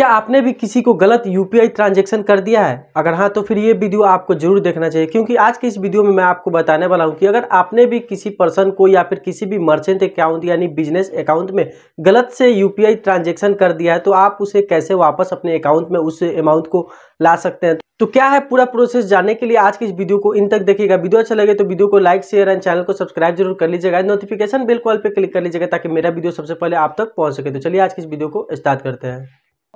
क्या आपने भी किसी को गलत यूपीआई ट्रांजेक्शन कर दिया है अगर हाँ तो फिर ये वीडियो आपको जरूर देखना चाहिए क्योंकि आज के इस वीडियो में मैं आपको बताने वाला हूँ कि अगर आपने भी किसी पर्सन को या फिर किसी भी मर्चेंट अकाउंट यानी बिजनेस अकाउंट में गलत से यूपीआई ट्रांजेक्शन कर दिया है तो आप उसे कैसे वापस अपने अकाउंट में उस अमाउंट को ला सकते हैं तो क्या है पूरा प्रोसेस जानने के लिए आज की इस वीडियो को इन तक देखिएगा वीडियो अच्छा लगे तो वीडियो को लाइक शेयर एंड चैनल को सब्सक्राइब जरूर कर लीजिएगा नोटिफिकेशन बिल कॉल पर क्लिक कर लीजिएगा ताकि मेरा वीडियो सबसे पहले आप तक पहुंच सके तो चलिए आज की इस वीडियो को स्टार्ट करते हैं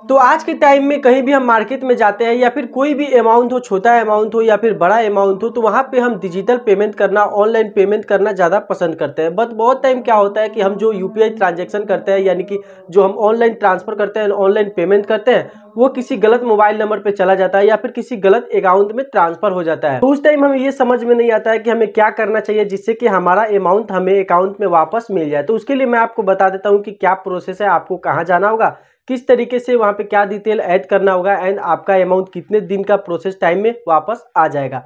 तो आज के टाइम में कहीं भी हम मार्केट में जाते हैं या फिर कोई भी अमाउंट हो छोटा अमाउंट हो या फिर बड़ा अमाउंट हो तो वहाँ पे हम डिजिटल पेमेंट करना ऑनलाइन पेमेंट करना ज़्यादा पसंद करते हैं बट बहुत टाइम क्या होता है कि हम जो यू ट्रांजैक्शन करते हैं यानी कि जो हम ऑनलाइन ट्रांसफ़र करते हैं ऑनलाइन पेमेंट करते हैं वो किसी गलत मोबाइल नंबर पे चला जाता है या फिर किसी गलत अकाउंट में ट्रांसफर हो जाता है तो उस टाइम हमें ये समझ में नहीं आता है कि हमें क्या करना चाहिए जिससे कि हमारा अमाउंट हमें अकाउंट में वापस मिल जाए तो उसके लिए मैं आपको बता देता हूँ कि क्या प्रोसेस है आपको कहाँ जाना होगा किस तरीके से वहाँ पे क्या डिटेल ऐड करना होगा एंड आपका अमाउंट कितने दिन का प्रोसेस टाइम में वापस आ जाएगा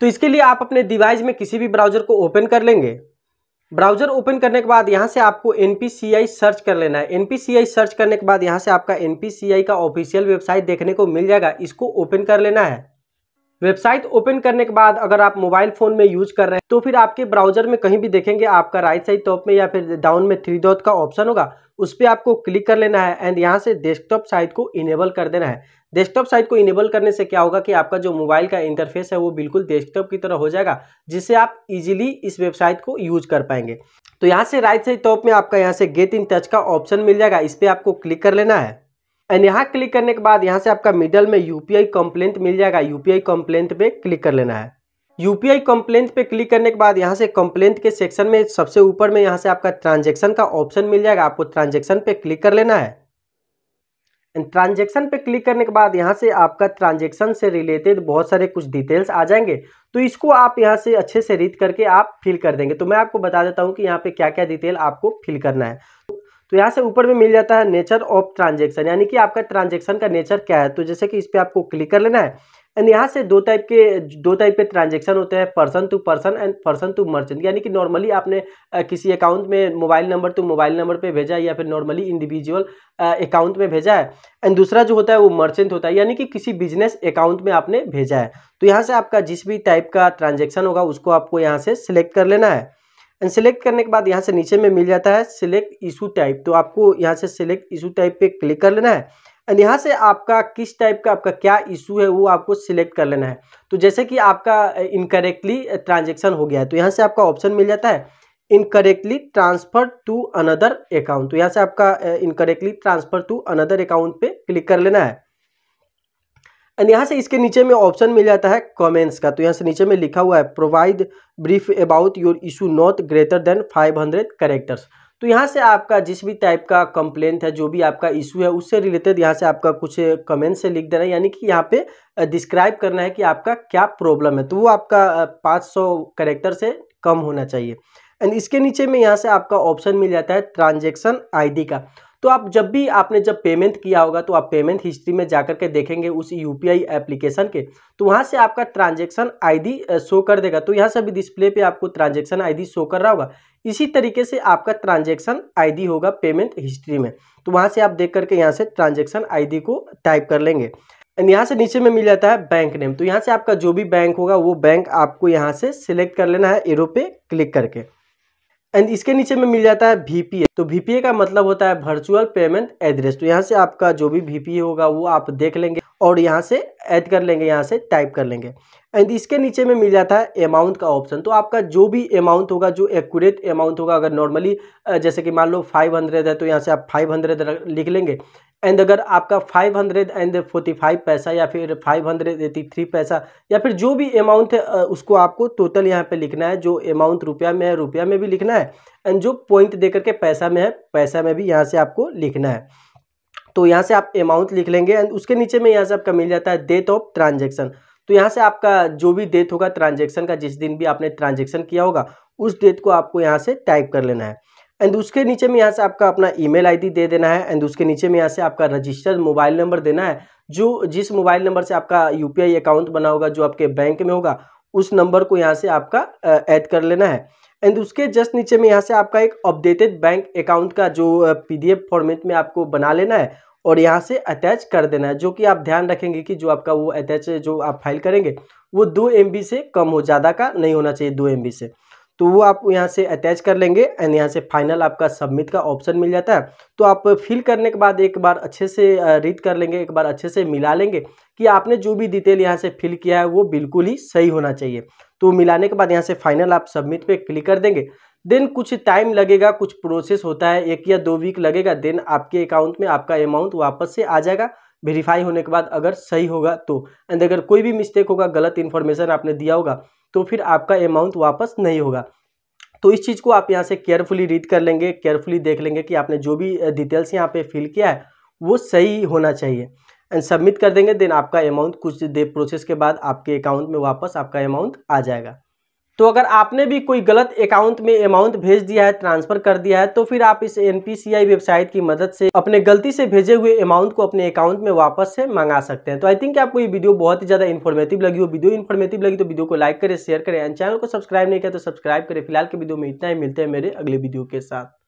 तो इसके लिए आप अपने डिवाइस में किसी भी ब्राउजर को ओपन कर लेंगे ब्राउजर ओपन करने के बाद यहाँ से आपको एन सर्च कर लेना है एन सर्च करने के बाद यहाँ से आपका एन का ऑफिशियल वेबसाइट देखने को मिल जाएगा इसको ओपन कर लेना है वेबसाइट ओपन करने के बाद अगर आप मोबाइल फोन में यूज कर रहे हैं तो फिर आपके ब्राउजर में कहीं भी देखेंगे आपका राइट साइड टॉप में या फिर डाउन में थ्री डॉट का ऑप्शन होगा उस पर आपको क्लिक कर लेना है एंड यहाँ से डेस्कटॉप साइट को इनेबल कर देना है डेस्कटॉप साइट को इनेबल करने से क्या होगा कि आपका जो मोबाइल का इंटरफेस है वो बिल्कुल डेस्कटॉप की तरह हो जाएगा जिससे आप इजीली इस वेबसाइट को यूज कर पाएंगे तो यहाँ से राइट साइड टॉप में आपका यहाँ से गेट इन टच का ऑप्शन मिल जाएगा इस पर आपको क्लिक कर लेना है एंड यहाँ क्लिक करने के बाद यहाँ से आपका मिडल में यूपीआई कंप्लेंट मिल जाएगा यूपीआई कंप्लेंट पे क्लिक कर लेना है यूपीआई कंप्लेंट पे क्लिक करने के बाद यहाँ से कंप्लेंट के सेक्शन में सबसे ऊपर में यहाँ से आपका ट्रांजेक्शन का ऑप्शन मिल जाएगा आपको ट्रांजेक्शन पे क्लिक कर लेना है एंड ट्रांजेक्शन पे क्लिक करने के बाद यहाँ से आपका ट्रांजेक्शन से रिलेटेड बहुत सारे कुछ डिटेल्स आ जाएंगे तो इसको आप यहाँ से अच्छे से रीड करके आप फिल कर देंगे तो मैं आपको बता देता हूँ कि यहाँ पे क्या क्या डिटेल आपको फिल करना है तो यहाँ से ऊपर में मिल जाता है नेचर ऑफ ट्रांजेक्शन यानी कि आपका ट्रांजेक्शन का नेचर क्या है तो जैसे कि इस पर आपको क्लिक कर लेना है एंड यहाँ से दो टाइप के दो टाइप के ट्रांजेक्शन होते हैं person to person and person to merchant यानी कि नॉर्मली आपने किसी अकाउंट में mobile number to mobile number पे भेजा है या फिर नॉर्मली इंडिविजुअल अकाउंट में भेजा है एंड दूसरा जो होता है वो मर्चेंट होता है यानी कि किसी बिजनेस अकाउंट में आपने भेजा है तो यहाँ से आपका जिस भी टाइप का ट्रांजेक्शन होगा उसको आपको यहाँ से सिलेक्ट कर लेना है एंड सिलेक्ट करने के बाद यहाँ से नीचे में मिल जाता है सिलेक्ट इशू टाइप तो आपको यहाँ से सिलेक्ट इशू टाइप पे क्लिक कर लेना है एंड यहाँ से आपका किस टाइप का आपका क्या इशू है वो आपको सिलेक्ट कर लेना है तो जैसे कि आपका इनकरेक्टली ट्रांजेक्शन हो गया है तो यहाँ से आपका ऑप्शन मिल जाता है incorrectly transfer to another account तो यहाँ से आपका incorrectly transfer to another account पे क्लिक कर लेना है एंड यहाँ से इसके नीचे में ऑप्शन मिल जाता है कमेंट्स का तो यहाँ से नीचे में लिखा हुआ है provide brief about your issue not greater than 500 characters तो यहाँ से आपका जिस भी टाइप का कंप्लेंट है जो भी आपका इशू है उससे रिलेटेड यहाँ से आपका कुछ कमेंट्स से लिख देना है यानी कि यहाँ पे डिस्क्राइब करना है कि आपका क्या प्रॉब्लम है तो वो आपका सौ करेक्टर से कम होना चाहिए एंड इसके नीचे में यहाँ से आपका ऑप्शन मिल जाता है ट्रांजेक्शन आई का तो आप जब भी आपने जब पेमेंट किया होगा तो आप पेमेंट हिस्ट्री में जाकर के देखेंगे उस यू एप्लीकेशन के तो वहाँ से आपका ट्रांजेक्शन आई शो कर देगा तो यहाँ से अभी डिस्प्ले पर आपको ट्रांजेक्शन आई शो कर रहा होगा इसी तरीके से आपका ट्रांजेक्शन आई होगा पेमेंट हिस्ट्री में तो वहाँ से आप देख करके यहाँ से ट्रांजेक्शन आई को टाइप कर लेंगे एंड यहाँ से नीचे में मिल जाता है बैंक नेम तो यहाँ से आपका जो भी बैंक होगा वो बैंक आपको यहाँ से सिलेक्ट कर लेना है एरो पे क्लिक करके एंड इसके नीचे में मिल जाता है वीपीए तो वीपीए का मतलब होता है वर्चुअल पेमेंट एड्रेस तो यहाँ से आपका जो भी वीपीए होगा वो आप देख लेंगे और यहाँ से ऐड कर लेंगे यहाँ से टाइप कर लेंगे एंड इसके नीचे में मिल जाता है अमाउंट का ऑप्शन तो आपका जो भी अमाउंट होगा जो एक्यूरेट अमाउंट होगा अगर नॉर्मली जैसे कि मान लो 500 है तो यहाँ से आप 500 लिख लेंगे एंड अगर आपका five hundred and forty five पैसा या फिर फाइव हंड्रेड एटी थ्री पैसा या फिर जो भी अमाउंट है उसको आपको टोटल यहाँ पे लिखना है जो अमाउंट रुपया में है रुपया में भी लिखना है एंड जो पॉइंट दे करके पैसा में है पैसा में भी यहाँ से आपको लिखना है तो यहाँ से आप अमाउंट लिख लेंगे एंड उसके नीचे में यहाँ से आपका मिल जाता है डेट ऑफ ट्रांजेक्शन तो यहाँ से आपका जो भी डेट होगा ट्रांजेक्शन का जिस दिन भी आपने ट्रांजेक्शन किया होगा उस डेट को आपको यहाँ से टाइप कर लेना है एंड उसके नीचे में यहाँ से आपका अपना ईमेल आईडी दे देना है एंड उसके नीचे में यहाँ से आपका रजिस्टर्ड मोबाइल नंबर देना है जो जिस मोबाइल नंबर से आपका यूपीआई अकाउंट बना होगा जो आपके बैंक में होगा उस नंबर को यहाँ से आपका ऐड कर लेना है एंड उसके जस्ट नीचे में यहाँ से आपका एक अपडेटेड बैंक अकाउंट का जो पीडीएफ फॉर्मेट में आपको बना लेना है और यहाँ से अटैच कर देना है जो कि आप ध्यान रखेंगे कि जो आपका वो अटैच जो आप फाइल करेंगे वो दो एम से कम हो ज़्यादा का नहीं होना चाहिए दो एम से तो वो आप यहाँ से अटैच कर लेंगे एंड यहाँ से फाइनल आपका सबमिट का ऑप्शन मिल जाता है तो आप फिल करने के बाद एक बार अच्छे से रीड कर लेंगे एक बार अच्छे से मिला लेंगे कि आपने जो भी डिटेल यहाँ से फिल किया है वो बिल्कुल ही सही होना चाहिए तो मिलाने के बाद यहाँ से फाइनल आप सबमिट पर क्लिक कर देंगे देन कुछ टाइम लगेगा कुछ प्रोसेस होता है एक या दो वीक लगेगा देन आपके अकाउंट में आपका अमाउंट वापस से आ जाएगा वेरीफाई होने के बाद अगर सही होगा तो एंड अगर कोई भी मिस्टेक होगा गलत इन्फॉर्मेशन आपने दिया होगा तो फिर आपका अमाउंट वापस नहीं होगा तो इस चीज़ को आप यहाँ से केयरफुली रीड कर लेंगे केयरफुली देख लेंगे कि आपने जो भी डिटेल्स यहाँ पे फिल किया है वो सही होना चाहिए एंड सबमिट कर देंगे देन आपका अमाउंट कुछ देर प्रोसेस के बाद आपके अकाउंट में वापस आपका अमाउंट आ जाएगा तो अगर आपने भी कोई गलत अकाउंट में अमाउंट भेज दिया है ट्रांसफर कर दिया है तो फिर आप इस एनपीसीआई वेबसाइट की मदद से अपने गलती से भेजे हुए अमाउंट को अपने अकाउंट में वापस से मंगा सकते हैं तो आई थिंक आपको ये वीडियो बहुत ही ज्यादा इन्फॉर्मेटिव लगी हो वीडियो इन्फॉर्मेटिव लगी तो वीडियो को लाइक करें शेयर करें एंड चैनल को सब्सक्राइब नहीं किया तो सब्सक्राइब करें फिलहाल के वीडियो में इतना ही मिलते हैं मेरे अगले वीडियो के साथ